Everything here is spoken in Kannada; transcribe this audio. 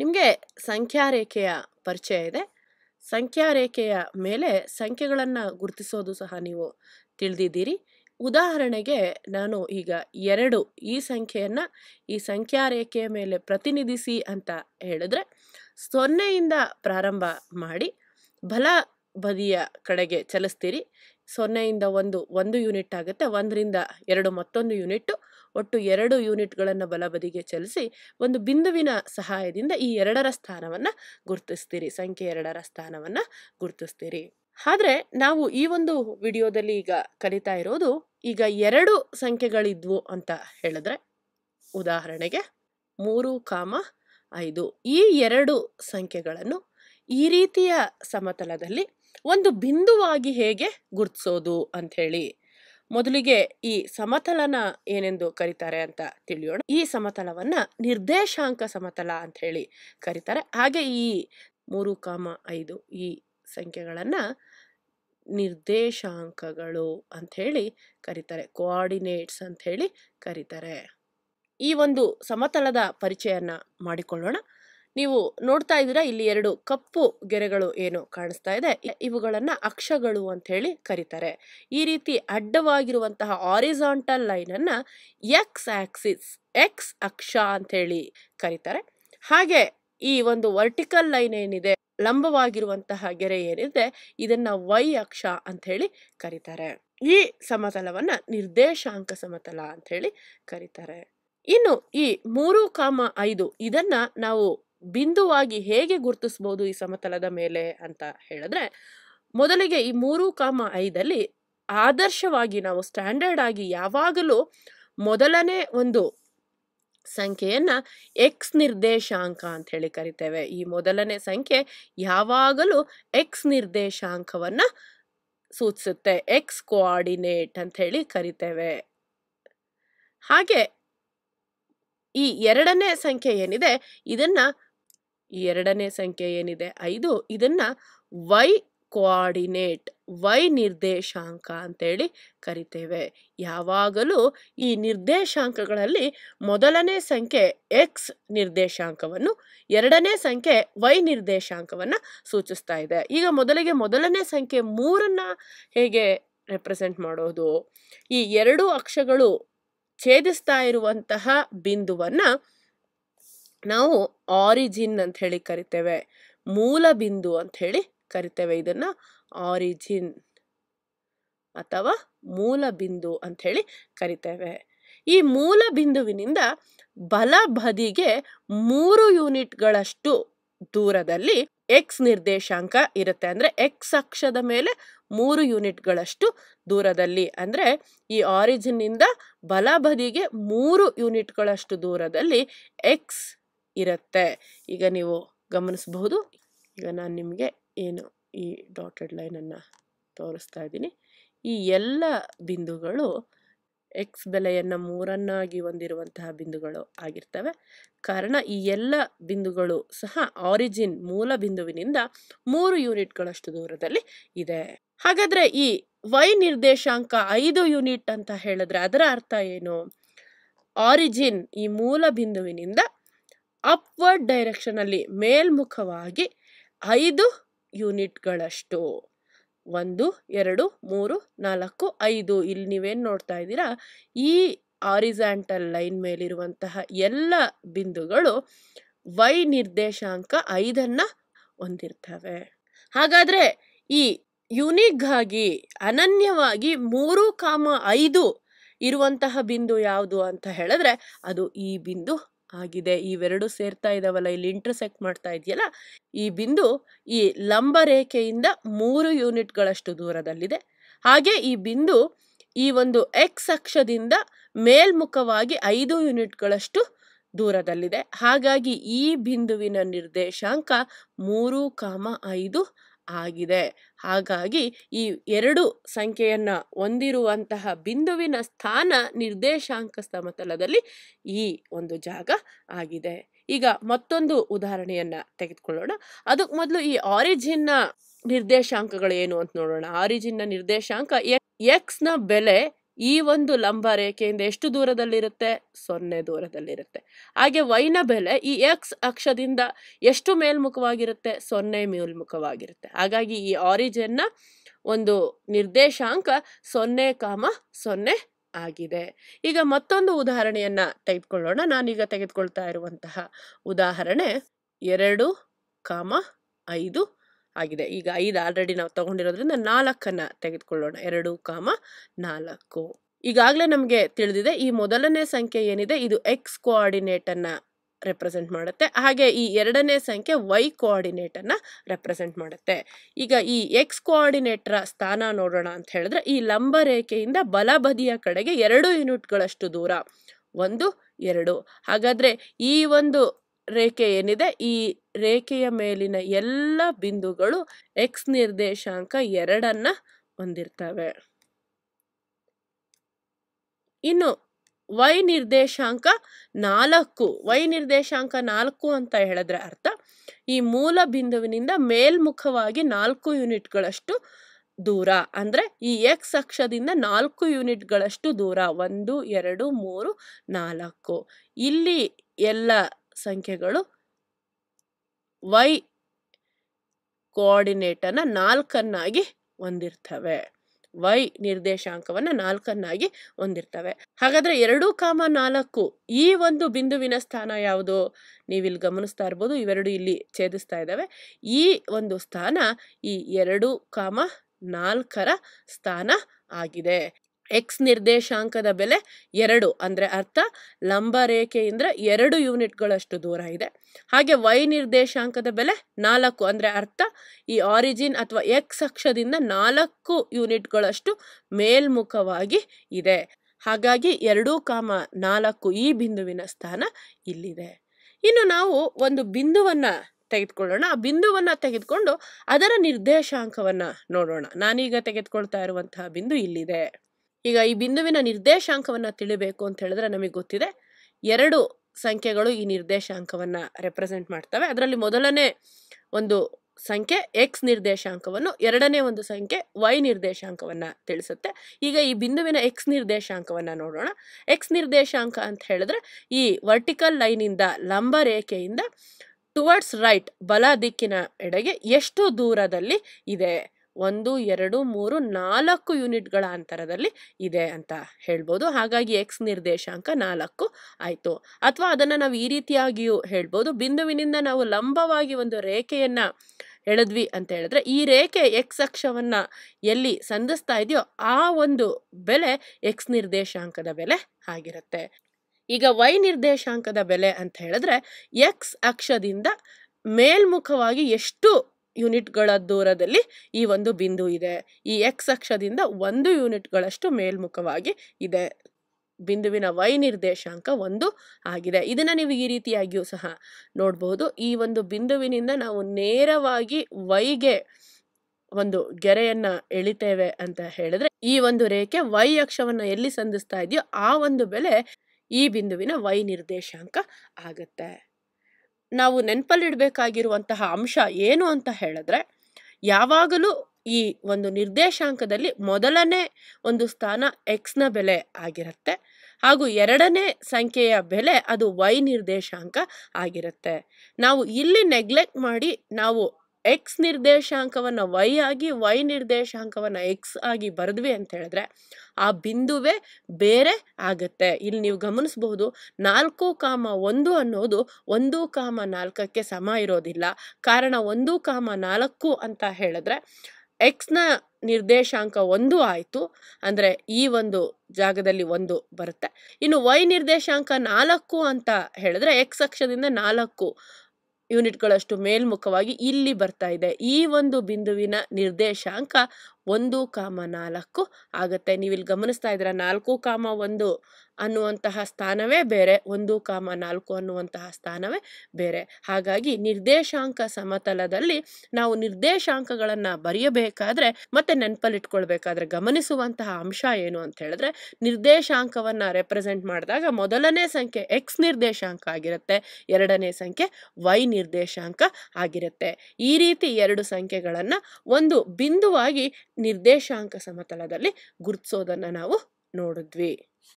ನಿಮಗೆ ಸಂಖ್ಯಾರೇಖೆಯ ಪರಿಚಯ ಇದೆ ಸಂಖ್ಯಾರೇಖೆಯ ಮೇಲೆ ಸಂಖ್ಯೆಗಳನ್ನು ಗುರುತಿಸೋದು ಸಹ ನೀವು ತಿಳಿದಿದ್ದೀರಿ ಉದಾಹರಣೆಗೆ ನಾನು ಈಗ ಎರಡು ಈ ಸಂಖ್ಯೆಯನ್ನು ಈ ಸಂಖ್ಯಾರೇಖೆಯ ಮೇಲೆ ಪ್ರತಿನಿಧಿಸಿ ಅಂತ ಹೇಳಿದ್ರೆ ಸೊನ್ನೆಯಿಂದ ಪ್ರಾರಂಭ ಮಾಡಿ ಬಲ ಬದಿಯ ಕಡೆಗೆ ಚಲಿಸ್ತೀರಿ ಸೊನ್ನೆಯಿಂದ ಒಂದು ಒಂದು ಯೂನಿಟ್ ಆಗುತ್ತೆ ಒಂದರಿಂದ ಎರಡು ಮತ್ತೊಂದು ಯೂನಿಟ್ಟು ಒಟ್ಟು ಎರಡು ಯೂನಿಟ್ಗಳನ್ನು ಬಲಬದಿಗೆ ಚಲಿಸಿ ಒಂದು ಬಿಂದುವಿನ ಸಹಾಯದಿಂದ ಈ ಎರಡರ ಸ್ಥಾನವನ್ನು ಗುರುತಿಸ್ತೀರಿ ಸಂಖ್ಯೆ ಎರಡರ ಸ್ಥಾನವನ್ನು ಗುರುತಿಸ್ತೀರಿ ಆದರೆ ನಾವು ಈ ಒಂದು ವಿಡಿಯೋದಲ್ಲಿ ಈಗ ಕಲಿತಾ ಇರೋದು ಈಗ ಎರಡು ಸಂಖ್ಯೆಗಳಿದ್ವು ಅಂತ ಹೇಳಿದ್ರೆ ಉದಾಹರಣೆಗೆ ಮೂರು ಕಾಮ ಐದು ಈ ಎರಡು ಸಂಖ್ಯೆಗಳನ್ನು ಈ ರೀತಿಯ ಸಮತಲದಲ್ಲಿ ಒಂದು ಬಿಂದುವಾಗಿ ಹೇಗೆ ಗುರುತಿಸೋದು ಅಂಥೇಳಿ ಮೊದಲಿಗೆ ಈ ಸಮತಲನ ಏನೆಂದು ಕರೀತಾರೆ ಅಂತ ತಿಳಿಯೋಣ ಈ ಸಮತಲವನ್ನ ನಿರ್ದೇಶಾಂಕ ಸಮತಲ ಅಂತ ಹೇಳಿ ಕರೀತಾರೆ ಹಾಗೆ ಈ ಮೂರು ಕಾಮ ಐದು ಈ ಸಂಖ್ಯೆಗಳನ್ನು ನಿರ್ದೇಶಾಂಕಗಳು ಅಂತ ಹೇಳಿ ಕರೀತಾರೆ ಕೋಆರ್ಡಿನೇಟ್ಸ್ ಅಂತ ಹೇಳಿ ಕರೀತಾರೆ ಈ ಒಂದು ಸಮತಲದ ಪರಿಚಯನ ಮಾಡಿಕೊಳ್ಳೋಣ ನೀವು ನೋಡ್ತಾ ಇದ್ದೀರಾ ಇಲ್ಲಿ ಎರಡು ಕಪ್ಪು ಗೆರೆಗಳು ಏನು ಕಾಣಿಸ್ತಾ ಇದೆ ಇವುಗಳನ್ನ ಅಕ್ಷಗಳು ಅಂತ ಹೇಳಿ ಕರೀತಾರೆ ಈ ರೀತಿ ಅಡ್ಡವಾಗಿರುವಂತಹ ಆರಿಸಾಂಟಲ್ ಲೈನ್ ಅನ್ನ ಎಕ್ಸ್ ಆಕ್ಸಿಸ್ ಎಕ್ಸ್ ಅಕ್ಷ ಅಂತ ಹೇಳಿ ಕರೀತಾರೆ ಹಾಗೆ ಈ ಒಂದು ವರ್ಟಿಕಲ್ ಲೈನ್ ಏನಿದೆ ಲಂಬವಾಗಿರುವಂತಹ ಗೆರೆ ಏನಿದೆ ಇದನ್ನ ವೈ ಅಕ್ಷ ಅಂತ ಹೇಳಿ ಕರೀತಾರೆ ಈ ಸಮತಲವನ್ನ ನಿರ್ದೇಶಾಂಕ ಸಮತಲ ಅಂತ ಹೇಳಿ ಕರೀತಾರೆ ಇನ್ನು ಈ ಮೂರು ಕಾಮ ಐದು ಇದನ್ನ ನಾವು ಬಿಂದುವಾಗಿ ಹೇಗೆ ಗುರುತಿಸ್ಬೋದು ಈ ಸಮತಲದ ಮೇಲೆ ಅಂತ ಹೇಳಿದ್ರೆ ಮೊದಲಿಗೆ ಈ ಮೂರು ಕಾಮ ಐದಲ್ಲಿ ಆದರ್ಶವಾಗಿ ನಾವು ಸ್ಟ್ಯಾಂಡರ್ಡ್ ಆಗಿ ಯಾವಾಗಲೂ ಮೊದಲನೇ ಒಂದು ಸಂಖ್ಯೆಯನ್ನ ಎಕ್ಸ್ ನಿರ್ದೇಶಾಂಕ ಅಂತ ಹೇಳಿ ಕರಿತೇವೆ ಈ ಮೊದಲನೇ ಸಂಖ್ಯೆ ಯಾವಾಗಲೂ ಎಕ್ಸ್ ನಿರ್ದೇಶಾಂಕವನ್ನ ಸೂಚಿಸುತ್ತೆ ಎಕ್ಸ್ ಕೋಆರ್ಡಿನೇಟ್ ಅಂತ ಹೇಳಿ ಕರಿತೇವೆ ಹಾಗೆ ಈ ಎರಡನೇ ಸಂಖ್ಯೆ ಏನಿದೆ ಇದನ್ನ ಈ ಎರಡನೇ ಸಂಖ್ಯೆ ಏನಿದೆ ಐದು ಇದನ್ನು ವೈ ಕೋಆರ್ಡಿನೇಟ್ ವೈ ನಿರ್ದೇಶಾಂಕ ಅಂತೇಳಿ ಕರಿತೇವೆ ಯಾವಾಗಲೂ ಈ ನಿರ್ದೇಶಾಂಕಗಳಲ್ಲಿ ಮೊದಲನೇ ಸಂಖ್ಯೆ ಎಕ್ಸ್ ನಿರ್ದೇಶಾಂಕವನ್ನು ಎರಡನೇ ಸಂಖ್ಯೆ ವೈ ನಿರ್ದೇಶಾಂಕವನ್ನು ಸೂಚಿಸ್ತಾ ಇದೆ ಈಗ ಮೊದಲಿಗೆ ಮೊದಲನೇ ಸಂಖ್ಯೆ ಮೂರನ್ನು ಹೇಗೆ ರೆಪ್ರೆಸೆಂಟ್ ಮಾಡೋದು ಈ ಎರಡು ಅಕ್ಷಗಳು ಛೇದಿಸ್ತಾ ಇರುವಂತಹ ಬಿಂದುವನ್ನು ನಾವು ಆರಿಜಿನ್ ಅಂತ ಹೇಳಿ ಕರಿತೇವೆ ಮೂಲ ಬಿಂದು ಅಂತ ಹೇಳಿ ಕರಿತೇವೆ ಇದನ್ನು ಆರಿಜಿನ್ ಅಥವಾ ಮೂಲ ಬಿಂದು ಅಂತ ಹೇಳಿ ಕರಿತೇವೆ ಈ ಮೂಲ ಬಿಂದುವಿನಿಂದ ಬಲ ಬದಿಗೆ ಮೂರು ಯೂನಿಟ್ಗಳಷ್ಟು ದೂರದಲ್ಲಿ ಎಕ್ಸ್ ನಿರ್ದೇಶಾಂಕ ಇರುತ್ತೆ ಅಂದರೆ ಎಕ್ಸ್ ಅಕ್ಷದ ಮೇಲೆ ಮೂರು ಯೂನಿಟ್ಗಳಷ್ಟು ದೂರದಲ್ಲಿ ಅಂದರೆ ಈ ನಿಂದ ಬಲ ಬದಿಗೆ ಮೂರು ಯೂನಿಟ್ಗಳಷ್ಟು ದೂರದಲ್ಲಿ ಎಕ್ಸ್ ಇರುತ್ತೆ ಈಗ ನೀವು ಗಮನಿಸಬಹುದು ಈಗ ನಾನು ನಿಮಗೆ ಏನು ಈ ಡಾಟೆಡ್ ಲೈನನ್ನು ತೋರಿಸ್ತಾ ಇದ್ದೀನಿ ಈ ಎಲ್ಲ ಬಿಂದುಗಳು ಎಕ್ಸ್ ಬೆಲೆಯನ್ನು ಮೂರನ್ನಾಗಿ ಹೊಂದಿರುವಂತಹ ಬಿಂದುಗಳು ಆಗಿರ್ತವೆ ಕಾರಣ ಈ ಎಲ್ಲ ಬಿಂದುಗಳು ಸಹ ಆರಿಜಿನ್ ಮೂಲ ಬಿಂದುವಿನಿಂದ ಮೂರು ಯೂನಿಟ್ಗಳಷ್ಟು ದೂರದಲ್ಲಿ ಇದೆ ಹಾಗಾದರೆ ಈ ವೈ ನಿರ್ದೇಶಾಂಕ ಐದು ಯೂನಿಟ್ ಅಂತ ಹೇಳಿದ್ರೆ ಅದರ ಅರ್ಥ ಏನು ಆರಿಜಿನ್ ಈ ಮೂಲ ಬಿಂದುವಿನಿಂದ ಅಪ್ವರ್ಡ್ ಡೈರೆಕ್ಷನಲ್ಲಿ ಮೇಲ್ಮುಖವಾಗಿ ಐದು ಯೂನಿಟ್ಗಳಷ್ಟು ಒಂದು ಎರಡು ಮೂರು ನಾಲ್ಕು ಐದು ಇಲ್ಲಿ ನೀವೇನು ನೋಡ್ತಾ ಇದ್ದೀರಾ ಈ ಆರಿಸ್ಯಾಂಟಲ್ ಲೈನ್ ಮೇಲಿರುವಂತಹ ಎಲ್ಲ ಬಿಂದುಗಳು ವೈ ನಿರ್ದೇಶಾಂಕ ಐದನ್ನು ಹೊಂದಿರ್ತವೆ ಹಾಗಾದರೆ ಈ ಯುನಿಕ್ಗಾಗಿ ಅನನ್ಯವಾಗಿ ಮೂರು ಕಾಮ ಐದು ಇರುವಂತಹ ಬಿಂದು ಯಾವುದು ಅಂತ ಹೇಳಿದ್ರೆ ಅದು ಈ ಬಿಂದು ಆಗಿದೆ ಇವೆರಡು ಸೇರ್ತಾ ಇದ್ದಾವಲ್ಲ ಇಲ್ಲಿ ಇಂಟರ್ಸೆಕ್ಟ್ ಮಾಡ್ತಾ ಇದೆಯಲ್ಲ ಈ ಬಿಂದು ಈ ಲಂಬ ರೇಖೆಯಿಂದ ಮೂರು ಯೂನಿಟ್ಗಳಷ್ಟು ದೂರದಲ್ಲಿದೆ ಹಾಗೆ ಈ ಬಿಂದು ಈ ಒಂದು ಎಕ್ಸ್ ಅಕ್ಷದಿಂದ ಮೇಲ್ಮುಖವಾಗಿ ಐದು ಯೂನಿಟ್ಗಳಷ್ಟು ದೂರದಲ್ಲಿದೆ ಹಾಗಾಗಿ ಈ ಬಿಂದುವಿನ ನಿರ್ದೇಶಾಂಕ ಮೂರು ಕಾಮ ಐದು ಆಗಿದೆ ಹಾಗಾಗಿ ಈ ಎರಡು ಸಂಖ್ಯೆಯನ್ನು ಹೊಂದಿರುವಂತಹ ಬಿಂದುವಿನ ಸ್ಥಾನ ನಿರ್ದೇಶಾಂಕ ಸಮತಲದಲ್ಲಿ ಈ ಒಂದು ಜಾಗ ಆಗಿದೆ ಈಗ ಮತ್ತೊಂದು ಉದಾಹರಣೆಯನ್ನು ತೆಗೆದುಕೊಳ್ಳೋಣ ಅದಕ್ಕೆ ಮೊದಲು ಈ ಆರಿಜಿನ್ನ ನಿರ್ದೇಶಾಂಕಗಳು ಏನು ಅಂತ ನೋಡೋಣ ಆರಿಜಿನ್ನ ನಿರ್ದೇಶಾಂಕ ಎಕ್ಸ್ನ ಬೆಲೆ ಈ ಒಂದು ಲಂಬ ರೇಖೆಯಿಂದ ಎಷ್ಟು ದೂರದಲ್ಲಿರುತ್ತೆ ಸೊನ್ನೆ ದೂರದಲ್ಲಿರುತ್ತೆ ಹಾಗೆ ವೈನ ಬೆಲೆ ಈ ಎಕ್ಸ್ ಅಕ್ಷದಿಂದ ಎಷ್ಟು ಮೇಲ್ಮುಖವಾಗಿರುತ್ತೆ ಸೊನ್ನೆ ಮೇಲ್ಮುಖವಾಗಿರುತ್ತೆ ಹಾಗಾಗಿ ಈ ಆರಿಜಿನ್ನ ಒಂದು ನಿರ್ದೇಶಾಂಕ ಸೊನ್ನೆ ಕಾಮ ಸೊನ್ನೆ ಆಗಿದೆ ಈಗ ಮತ್ತೊಂದು ಉದಾಹರಣೆಯನ್ನ ತೆಗೆದುಕೊಳ್ಳೋಣ ನಾನೀಗ ತೆಗೆದುಕೊಳ್ತಾ ಇರುವಂತಹ ಉದಾಹರಣೆ ಎರಡು ಕಾಮ ಐದು ಆಗಿದೆ ಈಗ ಐದು ಆಲ್ರೆಡಿ ನಾವು ತಗೊಂಡಿರೋದ್ರಿಂದ ನಾಲ್ಕನ್ನು ತೆಗೆದುಕೊಳ್ಳೋಣ ಎರಡು ಕಾಮ ನಾಲ್ಕು ಈಗಾಗಲೇ ನಮಗೆ ತಿಳಿದಿದೆ ಈ ಮೊದಲನೇ ಸಂಖ್ಯೆ ಏನಿದೆ ಇದು ಎಕ್ಸ್ ಕೋಆರ್ಡಿನೇಟನ್ನು ರೆಪ್ರೆಸೆಂಟ್ ಮಾಡುತ್ತೆ ಹಾಗೆ ಈ ಎರಡನೇ ಸಂಖ್ಯೆ ವೈ ಕೋಆರ್ಡಿನೇಟನ್ನು ರೆಪ್ರೆಸೆಂಟ್ ಮಾಡುತ್ತೆ ಈಗ ಈ ಎಕ್ಸ್ ಕೋಆರ್ಡಿನೇಟ್ರ ಸ್ಥಾನ ನೋಡೋಣ ಅಂತ ಹೇಳಿದ್ರೆ ಈ ಲಂಬ ರೇಖೆಯಿಂದ ಬಲಬದಿಯ ಕಡೆಗೆ ಎರಡು ಯೂನಿಟ್ಗಳಷ್ಟು ದೂರ ಒಂದು ಎರಡು ಹಾಗಾದರೆ ಈ ಒಂದು ರೇಖೆ ಏನಿದೆ ಈ ರೇಖೆಯ ಮೇಲಿನ ಎಲ್ಲ ಬಿಂದುಗಳು ಎಕ್ಸ್ ನಿರ್ದೇಶಾಂಕ ಎರಡನ್ನ ಹೊಂದಿರ್ತವೆ ಇನ್ನು ವೈ ನಿರ್ದೇಶಾಂಕ ನಾಲ್ಕು ವೈ ನಿರ್ದೇಶಾಂಕ ನಾಲ್ಕು ಅಂತ ಹೇಳಿದ್ರೆ ಅರ್ಥ ಈ ಮೂಲ ಬಿಂದುವಿನಿಂದ ಮೇಲ್ಮುಖವಾಗಿ ನಾಲ್ಕು ಯೂನಿಟ್ಗಳಷ್ಟು ದೂರ ಅಂದರೆ ಈ ಎಕ್ಸ್ ಅಕ್ಷದಿಂದ ನಾಲ್ಕು ಯೂನಿಟ್ಗಳಷ್ಟು ದೂರ ಒಂದು ಎರಡು ಮೂರು ನಾಲ್ಕು ಇಲ್ಲಿ ಎಲ್ಲ ಸಂಖ್ಯೆಗಳು ವೈ ಕೋಆರ್ಡಿನೇಟನ್ನು ನಾಲ್ಕನ್ನಾಗಿ ಹೊಂದಿರ್ತವೆ ವೈ ನಿರ್ದೇಶಾಂಕವನ್ನು ನಾಲ್ಕನ್ನಾಗಿ ಹೊಂದಿರ್ತವೆ ಹಾಗಾದರೆ ಎರಡು ಕಾಮ ನಾಲ್ಕು ಈ ಒಂದು ಬಿಂದುವಿನ ಸ್ಥಾನ ಯಾವುದು ನೀವಿಲ್ಲಿ ಗಮನಿಸ್ತಾ ಇರ್ಬೋದು ಇವೆರಡು ಇಲ್ಲಿ ಛೇದಿಸ್ತಾ ಇದ್ದಾವೆ ಈ ಒಂದು ಸ್ಥಾನ ಈ ಎರಡು ಕಾಮ ನಾಲ್ಕರ ಸ್ಥಾನ ಆಗಿದೆ ಎಕ್ಸ್ ನಿರ್ದೇಶಾಂಕದ ಬೆಲೆ ಎರಡು ಅಂದರೆ ಅರ್ಥ ಲಂಬ ರೇಖೆಯಿಂದ ಎರಡು ಯೂನಿಟ್ಗಳಷ್ಟು ದೂರ ಇದೆ ಹಾಗೆ ವೈ ನಿರ್ದೇಶಾಂಕದ ಬೆಲೆ ನಾಲ್ಕು ಅಂದರೆ ಅರ್ಥ ಈ ಆರಿಜಿನ್ ಅಥವಾ ಎಕ್ಸ್ ಅಕ್ಷದಿಂದ ನಾಲ್ಕು ಯೂನಿಟ್ಗಳಷ್ಟು ಮೇಲ್ಮುಖವಾಗಿ ಇದೆ ಹಾಗಾಗಿ ಎರಡೂ ಕಾಮ ನಾಲ್ಕು ಈ ಬಿಂದುವಿನ ಸ್ಥಾನ ಇಲ್ಲಿದೆ ಇನ್ನು ನಾವು ಒಂದು ಬಿಂದುವನ್ನು ತೆಗೆದುಕೊಳ್ಳೋಣ ಆ ಬಿಂದುವನ್ನು ತೆಗೆದುಕೊಂಡು ಅದರ ನಿರ್ದೇಶಾಂಕವನ್ನು ನೋಡೋಣ ನಾನೀಗ ತೆಗೆದುಕೊಳ್ತಾ ಇರುವಂತಹ ಬಿಂದು ಇಲ್ಲಿದೆ ಈಗ ಈ ಬಿಂದುವಿನ ನಿರ್ದೇಶಾಂಕವನ್ನು ತಿಳಿಬೇಕು ಅಂತ ಹೇಳಿದ್ರೆ ನಮಗೆ ಗೊತ್ತಿದೆ ಎರಡು ಸಂಖ್ಯೆಗಳು ಈ ನಿರ್ದೇಶಾಂಕವನ್ನು ರೆಪ್ರೆಸೆಂಟ್ ಮಾಡ್ತವೆ ಅದರಲ್ಲಿ ಮೊದಲನೇ ಒಂದು ಸಂಖ್ಯೆ ಎಕ್ಸ್ ನಿರ್ದೇಶಾಂಕವನ್ನು ಎರಡನೇ ಒಂದು ಸಂಖ್ಯೆ ವೈ ನಿರ್ದೇಶಾಂಕವನ್ನು ತಿಳಿಸುತ್ತೆ ಈಗ ಈ ಬಿಂದುವಿನ ಎಕ್ಸ್ ನಿರ್ದೇಶಾಂಕವನ್ನು ನೋಡೋಣ ಎಕ್ಸ್ ನಿರ್ದೇಶಾಂಕ ಅಂತ ಹೇಳಿದ್ರೆ ಈ ವರ್ಟಿಕಲ್ ಲೈನಿಂದ ಲಂಬ ರೇಖೆಯಿಂದ ಟುವರ್ಡ್ಸ್ ರೈಟ್ ಬಲ ದಿಕ್ಕಿನ ಎಡೆಗೆ ಎಷ್ಟು ದೂರದಲ್ಲಿ ಇದೆ ಒಂದು ಎರಡು ಮೂರು ನಾಲ್ಕು ಯೂನಿಟ್ಗಳ ಅಂತರದಲ್ಲಿ ಇದೆ ಅಂತ ಹೇಳ್ಬೋದು ಹಾಗಾಗಿ ಎಕ್ಸ್ ನಿರ್ದೇಶಾಂಕ ನಾಲ್ಕು ಆಯಿತು ಅಥವಾ ಅದನ್ನು ನಾವು ಈ ರೀತಿಯಾಗಿಯೂ ಹೇಳ್ಬೋದು ಬಿಂದುವಿನಿಂದ ನಾವು ಲಂಬವಾಗಿ ಒಂದು ರೇಖೆಯನ್ನು ಎಳೆದ್ವಿ ಅಂತ ಹೇಳಿದ್ರೆ ಈ ರೇಖೆ ಎಕ್ಸ್ ಅಕ್ಷವನ್ನು ಎಲ್ಲಿ ಸಂಧಿಸ್ತಾ ಇದೆಯೋ ಆ ಒಂದು ಬೆಲೆ ಎಕ್ಸ್ ನಿರ್ದೇಶಾಂಕದ ಬೆಲೆ ಆಗಿರುತ್ತೆ ಈಗ ವೈ ನಿರ್ದೇಶಾಂಕದ ಬೆಲೆ ಅಂತ ಹೇಳಿದ್ರೆ ಎಕ್ಸ್ ಅಕ್ಷದಿಂದ ಮೇಲ್ಮುಖವಾಗಿ ಎಷ್ಟು ಯೂನಿಟ್ಗಳ ದೂರದಲ್ಲಿ ಈ ಒಂದು ಬಿಂದು ಇದೆ ಈ ಎಕ್ಸ್ ಅಕ್ಷದಿಂದ ಒಂದು ಯೂನಿಟ್ಗಳಷ್ಟು ಮೇಲ್ಮುಖವಾಗಿ ಇದೆ ಬಿಂದುವಿನ ವೈ ನಿರ್ದೇಶಾಂಕ ಒಂದು ಆಗಿದೆ ಇದನ್ನು ನೀವು ಈ ರೀತಿಯಾಗಿಯೂ ಸಹ ನೋಡಬಹುದು ಈ ಒಂದು ಬಿಂದುವಿನಿಂದ ನಾವು ನೇರವಾಗಿ ವೈಗೆ ಒಂದು ಗೆರೆಯನ್ನು ಎಳಿತೇವೆ ಅಂತ ಹೇಳಿದ್ರೆ ಈ ಒಂದು ರೇಖೆ ವೈ ಅಕ್ಷವನ್ನು ಎಲ್ಲಿ ಸಂಧಿಸ್ತಾ ಇದೆಯೋ ಆ ಒಂದು ಬೆಲೆ ಈ ಬಿಂದುವಿನ ವೈ ನಿರ್ದೇಶಾಂಕ ಆಗುತ್ತೆ ನಾವು ನೆನಪಲ್ಲಿಡಬೇಕಾಗಿರುವಂತಹ ಅಂಶ ಏನು ಅಂತ ಹೇಳಿದ್ರೆ ಯಾವಾಗಲೂ ಈ ಒಂದು ನಿರ್ದೇಶಾಂಕದಲ್ಲಿ ಮೊದಲನೇ ಒಂದು ಸ್ಥಾನ ಎಕ್ಸ್ನ ಬೆಲೆ ಆಗಿರುತ್ತೆ ಹಾಗೂ ಎರಡನೇ ಸಂಖ್ಯೆಯ ಬೆಲೆ ಅದು ವೈ ನಿರ್ದೇಶಾಂಕ ಆಗಿರುತ್ತೆ ನಾವು ಇಲ್ಲಿ ನೆಗ್ಲೆಕ್ಟ್ ಮಾಡಿ ನಾವು ಎಕ್ಸ್ ನಿರ್ದೇಶಾಂಕವನ್ನು ವೈ ಆಗಿ ವೈ ನಿರ್ದೇಶಾಂಕವನ್ನು ಎಕ್ಸ್ ಆಗಿ ಬರೆದ್ವಿ ಅಂತ ಹೇಳಿದ್ರೆ ಆ ಬಿಂದುವೇ ಬೇರೆ ಆಗುತ್ತೆ ಇಲ್ಲಿ ನೀವು ಗಮನಿಸಬಹುದು ನಾಲ್ಕು ಕಾಮ ಒಂದು ಅನ್ನೋದು ಒಂದು ಕಾಮ ನಾಲ್ಕಕ್ಕೆ ಸಮ ಇರೋದಿಲ್ಲ ಕಾರಣ ಒಂದು ಕಾಮ ನಾಲ್ಕು ಅಂತ ಹೇಳಿದ್ರೆ ಎಕ್ಸ್ನ ನಿರ್ದೇಶಾಂಕ ಒಂದು ಆಯಿತು ಅಂದರೆ ಈ ಒಂದು ಜಾಗದಲ್ಲಿ ಒಂದು ಬರುತ್ತೆ ಇನ್ನು ವೈ ನಿರ್ದೇಶಾಂಕ ನಾಲ್ಕು ಅಂತ ಹೇಳಿದ್ರೆ ಎಕ್ಸ್ ಅಕ್ಷದಿಂದ ನಾಲ್ಕು ಯೂನಿಟ್ಗಳಷ್ಟು ಮೇಲ್ಮುಖವಾಗಿ ಇಲ್ಲಿ ಬರ್ತಾ ಇದೆ ಈ ಒಂದು ಬಿಂದುವಿನ ನಿರ್ದೇಶಾಂಕ ಒಂದು ಕಾಮ ನಾಲ್ಕು ಆಗುತ್ತೆ ನೀವಿಲ್ಲಿ ಗಮನಿಸ್ತಾ ಇದ್ರ ನಾಲ್ಕು ಕಾಮ ಒಂದು ಅನ್ನುವಂತಹ ಸ್ಥಾನವೇ ಬೇರೆ ಒಂದು ಕಾಮ ನಾಲ್ಕು ಅನ್ನುವಂತಹ ಸ್ಥಾನವೇ ಬೇರೆ ಹಾಗಾಗಿ ನಿರ್ದೇಶಾಂಕ ಸಮತಲದಲ್ಲಿ ನಾವು ನಿರ್ದೇಶಾಂಕಗಳನ್ನು ಬರೆಯಬೇಕಾದ್ರೆ ಮತ್ತೆ ನೆನಪಲ್ಲಿಟ್ಕೊಳ್ಬೇಕಾದ್ರೆ ಗಮನಿಸುವಂತಹ ಅಂಶ ಏನು ಅಂತ ಹೇಳಿದ್ರೆ ನಿರ್ದೇಶಾಂಕವನ್ನ ರೆಪ್ರೆಸೆಂಟ್ ಮಾಡಿದಾಗ ಮೊದಲನೇ ಸಂಖ್ಯೆ ಎಕ್ಸ್ ನಿರ್ದೇಶಾಂಕ ಆಗಿರುತ್ತೆ ಎರಡನೇ ಸಂಖ್ಯೆ ವೈ ನಿರ್ದೇಶಾಂಕ ಆಗಿರುತ್ತೆ ಈ ರೀತಿ ಎರಡು ಸಂಖ್ಯೆಗಳನ್ನು ಒಂದು ಬಿಂದುವಾಗಿ ನಿರ್ದೇಶಾಂಕ ಸಮತಲದಲ್ಲಿ ಗುರುತಿಸೋದನ್ನು ನಾವು ನೋಡಿದ್ವಿ